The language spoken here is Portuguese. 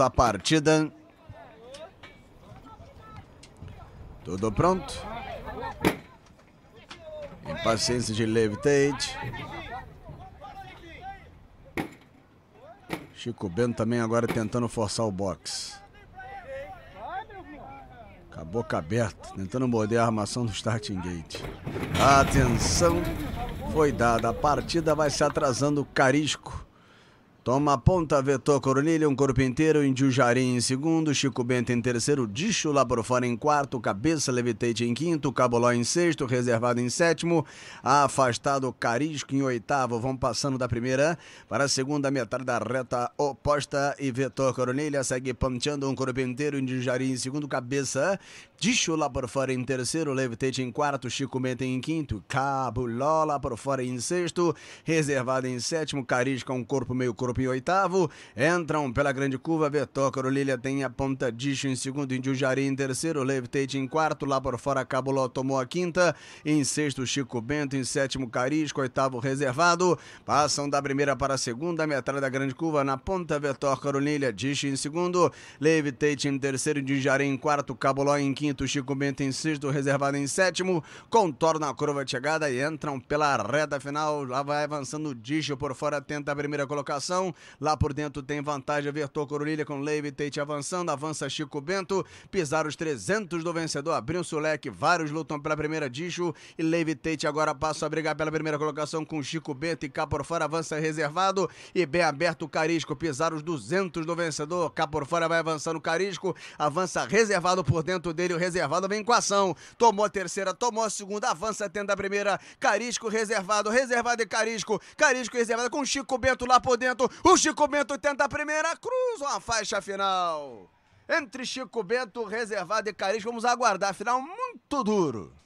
a partida. Tudo pronto. Impaciência de Levitate. Chico Bento também agora tentando forçar o box. Com a boca aberta, tentando morder a armação do starting gate. Atenção, foi dada. A partida vai se atrasando. Carisco Toma ponta, Vetor Coronilha, um corpo inteiro, em Jarim em segundo, Chico Bento em terceiro, Dicho lá por fora em quarto, Cabeça Levitate em quinto, Caboló em sexto, Reservado em sétimo, Afastado Carisco em oitavo. Vão passando da primeira para a segunda metade da reta oposta e Vetor Coronilha segue panteando um corpo inteiro, em Jarim em segundo, Cabeça, Dicho lá por fora em terceiro, Levitate em quarto, Chico Bento em quinto, Caboló lá por fora em sexto, Reservado em sétimo, Carisco é um corpo meio corpo Guarupi em oitavo. Entram pela grande curva, Betócaro, Lilia tem a ponta Dicho em segundo, Indiujari em terceiro, Levitate em quarto, lá por fora Cabuló tomou a quinta. Em sexto, Chico Bento, em sétimo, Carisco, oitavo, Reservado. Passam da primeira para a segunda, metade da grande curva na ponta, Betócaro, Lilia, Dicho em segundo, Levitate em terceiro, Indiujari em quarto, Cabuló em quinto, Chico Bento em sexto, Reservado em sétimo, contorna a curva de chegada e entram pela reta final. Lá vai avançando o Dicho por fora, tenta a primeira colocação. Lá por dentro tem vantagem Vertor Corulilha com levitate Tate avançando, avança Chico Bento, pisar os 300 do vencedor, abriu o leque, vários lutam pela primeira dijo e levitate Tate agora passa a brigar pela primeira colocação com Chico Bento e cá por fora avança reservado e bem aberto Carisco, pisar os 200 do vencedor, cá por fora vai avançando Carisco, avança reservado por dentro dele, o reservado vem com ação, tomou a terceira, tomou a segunda, avança tendo a primeira, Carisco reservado, reservado e Carisco, Carisco reservado com Chico Bento lá por dentro, o Chico Bento tenta a primeira cruz, uma faixa final. Entre Chico Bento, reservado e Caris, vamos aguardar. Final muito duro.